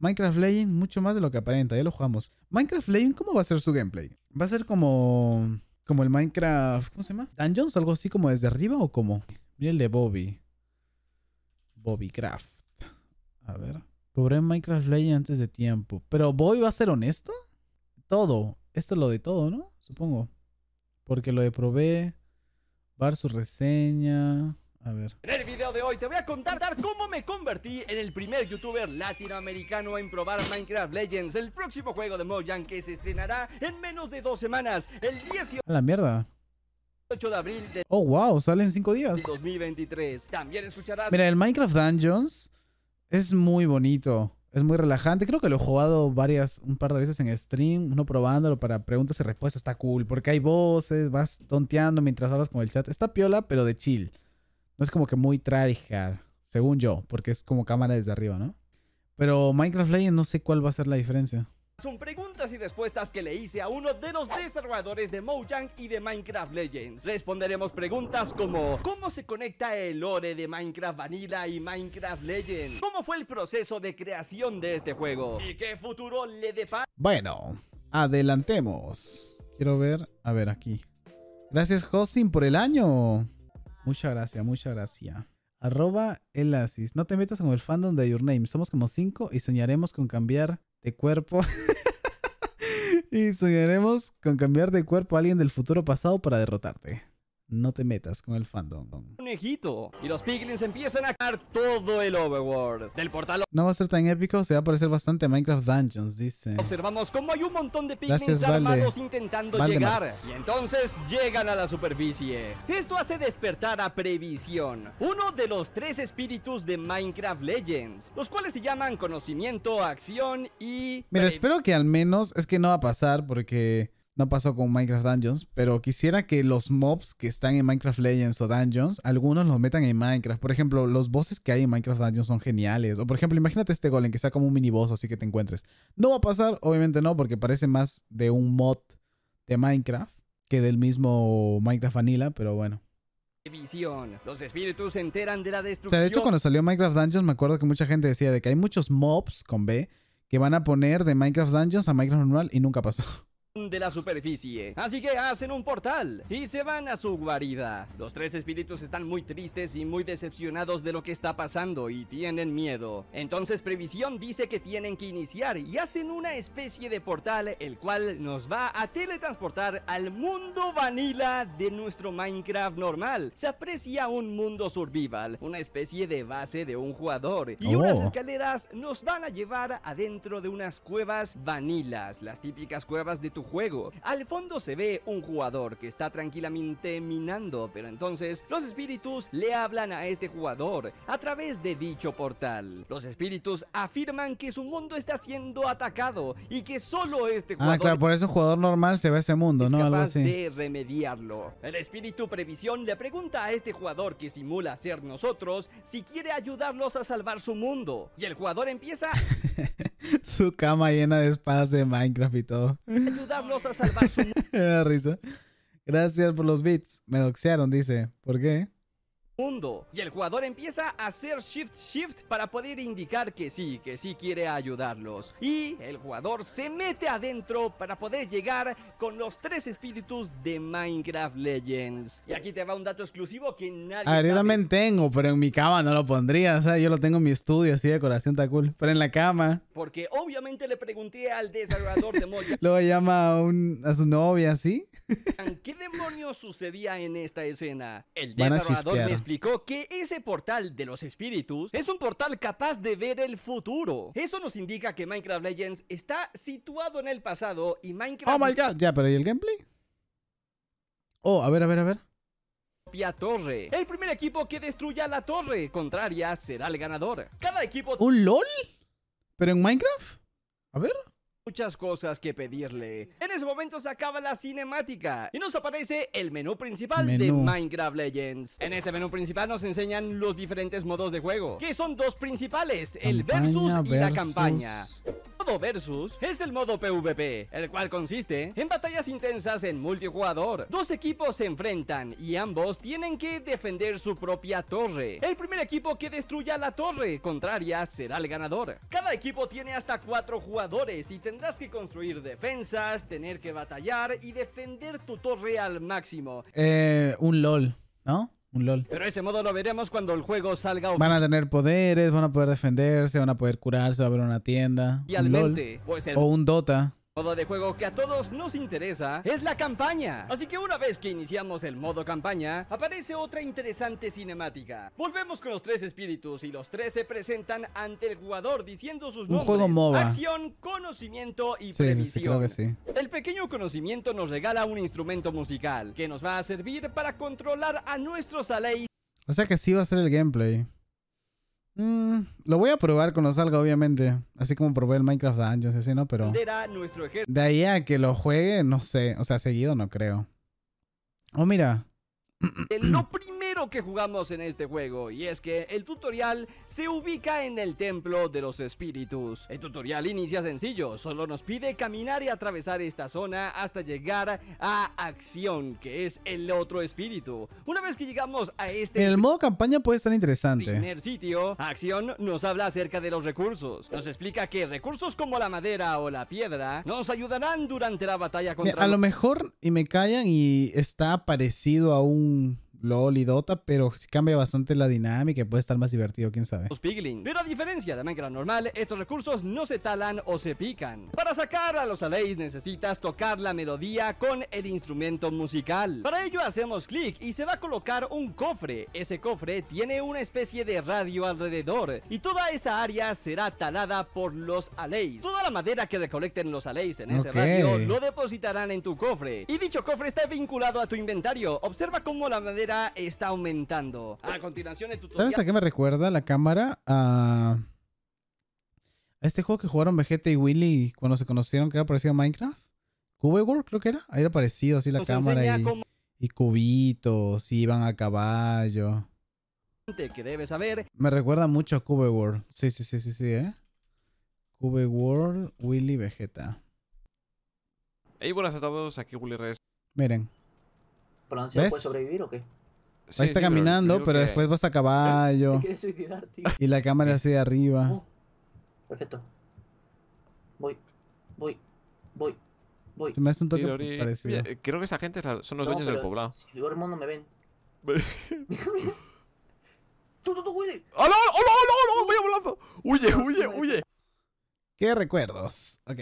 Minecraft Legend mucho más de lo que aparenta, ya lo jugamos. Minecraft Legend, ¿cómo va a ser su gameplay? ¿Va a ser como como el Minecraft, ¿cómo se llama? Dungeons, algo así como desde arriba o como... Mira el de Bobby. Bobby Craft. A ver. Pobre Minecraft Legend antes de tiempo. Pero Bobby va a ser honesto? Todo. Esto es lo de todo, ¿no? Supongo. Porque lo de probé. Bar su reseña ver. En el video de hoy te voy a contar cómo me convertí en el primer youtuber latinoamericano en probar Minecraft Legends, el próximo juego de Mojang que se estrenará en menos de dos semanas, el 18... La 8 de abril Oh, wow, salen cinco días. 2023. También escucharás... Mira, el Minecraft Dungeons es muy bonito, es muy relajante. Creo que lo he jugado varias, un par de veces en stream, uno probándolo para preguntas y respuestas. Está cool, porque hay voces, vas tonteando mientras hablas con el chat. Está piola, pero de chill. No es como que muy tryhard, según yo, porque es como cámara desde arriba, ¿no? Pero Minecraft Legends no sé cuál va a ser la diferencia. Son preguntas y respuestas que le hice a uno de los desarrolladores de Mojang y de Minecraft Legends. Responderemos preguntas como ¿Cómo se conecta el lore de Minecraft Vanilla y Minecraft Legends? ¿Cómo fue el proceso de creación de este juego? ¿Y qué futuro le depara? Bueno, adelantemos. Quiero ver, a ver aquí. Gracias Josin por el año. Muchas gracias, muchas gracias. Arroba Elasis. No te metas con el fandom de Your Name. Somos como cinco y soñaremos con cambiar de cuerpo. y soñaremos con cambiar de cuerpo a alguien del futuro pasado para derrotarte. No te metas con el fandom. Conejito. Y los piglins empiezan a todo el overworld. Del portal. No va a ser tan épico, se va a parecer bastante a Minecraft Dungeons, dice. Observamos cómo hay un montón de piglins armados intentando llegar. Y entonces llegan a la superficie. Esto hace despertar a Previsión, uno de los tres espíritus de Minecraft Legends, los cuales se llaman conocimiento, acción y. Mira, espero que al menos es que no va a pasar porque. No pasó con Minecraft Dungeons, pero quisiera que los mobs que están en Minecraft Legends o Dungeons, algunos los metan en Minecraft. Por ejemplo, los bosses que hay en Minecraft Dungeons son geniales. O por ejemplo, imagínate este golem que sea como un mini boss, así que te encuentres. No va a pasar, obviamente no, porque parece más de un mod de Minecraft que del mismo Minecraft Vanilla, pero bueno. Los espíritus enteran de la destrucción. de hecho, cuando salió Minecraft Dungeons, me acuerdo que mucha gente decía de que hay muchos mobs con B que van a poner de Minecraft Dungeons a Minecraft normal y nunca pasó. de la superficie. Así que hacen un portal y se van a su guarida. Los tres espíritus están muy tristes y muy decepcionados de lo que está pasando y tienen miedo. Entonces Previsión dice que tienen que iniciar y hacen una especie de portal el cual nos va a teletransportar al mundo vanilla de nuestro Minecraft normal. Se aprecia un mundo survival, una especie de base de un jugador y oh. unas escaleras nos van a llevar adentro de unas cuevas vanilas, las típicas cuevas de tu juego. Al fondo se ve un jugador que está tranquilamente minando, pero entonces los espíritus le hablan a este jugador a través de dicho portal. Los espíritus afirman que su mundo está siendo atacado y que solo este ah, jugador... por eso jugador normal se ve ese mundo, ¿no? Capaz de remediarlo. El espíritu previsión le pregunta a este jugador que simula ser nosotros si quiere ayudarlos a salvar su mundo. Y el jugador empieza... su cama llena de espadas de Minecraft y todo. Ayudarlos a salvar risa. Gracias por los beats. Me doxearon, dice. ¿Por qué? Y el jugador empieza a hacer shift shift para poder indicar que sí, que sí quiere ayudarlos. Y el jugador se mete adentro para poder llegar con los tres espíritus de Minecraft Legends. Y aquí te va un dato exclusivo que nadie A ver, yo también tengo, pero en mi cama no lo pondría. O sea, yo lo tengo en mi estudio, así decoración está cool. Pero en la cama. Porque obviamente le pregunté al desarrollador de Moya. Luego llama a, su novia, ¿sí? ¿Qué demonios sucedía en esta escena? El desarrollador me que ese portal de los espíritus es un portal capaz de ver el futuro. Eso nos indica que Minecraft Legends está situado en el pasado y Minecraft... Oh my god, ya, pero ¿y el gameplay? Oh, a ver, a ver, a ver. Torre. El primer equipo que destruya la torre contraria será el ganador. Cada equipo... ¿Un LOL? ¿Pero en Minecraft? A ver muchas cosas que pedirle. En ese momento se acaba la cinemática y nos aparece el menú principal de Minecraft Legends. En este menú principal nos enseñan los diferentes modos de juego, que son dos principales, el versus y la campaña modo versus es el modo PvP, el cual consiste en batallas intensas en multijugador. Dos equipos se enfrentan y ambos tienen que defender su propia torre. El primer equipo que destruya la torre contraria será el ganador. Cada equipo tiene hasta cuatro jugadores y tendrás que construir defensas, tener que batallar y defender tu torre al máximo. Eh, un LOL, ¿no? Un LOL. Pero ese modo lo veremos cuando el juego salga Van a tener poderes, van a poder defenderse, van a poder curarse, va a haber una tienda. Y pues, O un Dota modo de juego que a todos nos interesa es la campaña. Así que una vez que iniciamos el modo campaña, aparece otra interesante cinemática. Volvemos con los tres espíritus y los tres se presentan ante el jugador diciendo sus Un Juego Acción, conocimiento y sí, Sí, creo que sí. El pequeño conocimiento nos regala un instrumento musical que nos va a servir para controlar a nuestros alei. O sea que sí va a ser el gameplay. Mm, lo voy a probar cuando salga, obviamente. Así como probé el Minecraft Dungeons, así, ¿no? Pero. De ahí a que lo juegue, no sé. O sea, seguido no creo. Oh, mira. no primero que jugamos en este juego y es que el tutorial se ubica en el templo de los espíritus. El tutorial inicia sencillo, solo nos pide caminar y atravesar esta zona hasta llegar a Acción, que es el otro espíritu. Una vez que llegamos a este... El modo campaña puede estar interesante. Primer sitio, Acción nos habla acerca de los recursos. Nos explica que recursos como la madera o la piedra nos ayudarán durante la batalla contra... a lo mejor y me callan y está parecido a un LOL y pero cambia bastante la dinámica puede estar más divertido, quién sabe. Los Pigling. Pero a diferencia de Minecraft normal, estos recursos no se talan o se pican. Para sacar a los Aleis necesitas tocar la melodía con el instrumento musical. Para ello hacemos clic y se va a colocar un cofre. Ese cofre tiene una especie de radio alrededor y toda esa área será talada por los Aleis. Toda la madera que recolecten los Aleis en ese radio lo depositarán en tu cofre. Y dicho cofre está vinculado a tu inventario. Observa cómo la madera está aumentando. A continuación, tutorial... ¿Sabes a qué me recuerda la cámara? A... este juego que jugaron Vegeta y Willy cuando se conocieron, que era parecido a Minecraft. Cube World, creo que era. Ahí era parecido, así la cámara y, cubitos y iban a caballo. Que debes saber. Me recuerda mucho a Cube World. Sí, sí, sí, sí, sí, ¿eh? Cube World, Willy Vegeta. Hey, buenas a todos, aquí Willy Reyes. Miren. ¿Pronunciado puede sobrevivir o qué? Ahí está caminando, pero, después vas a caballo. Y la cámara así de arriba. Uh. perfecto. Voy, voy, voy, voy. Se me hace un toque parecido. Creo que esa gente son los dueños del poblado. Si duermo no me ven. ¡Tú, tú, tú, huye! ¡Hola, hola, hola, hola! voy a volar huye, huye! ¡Qué recuerdos! Ok.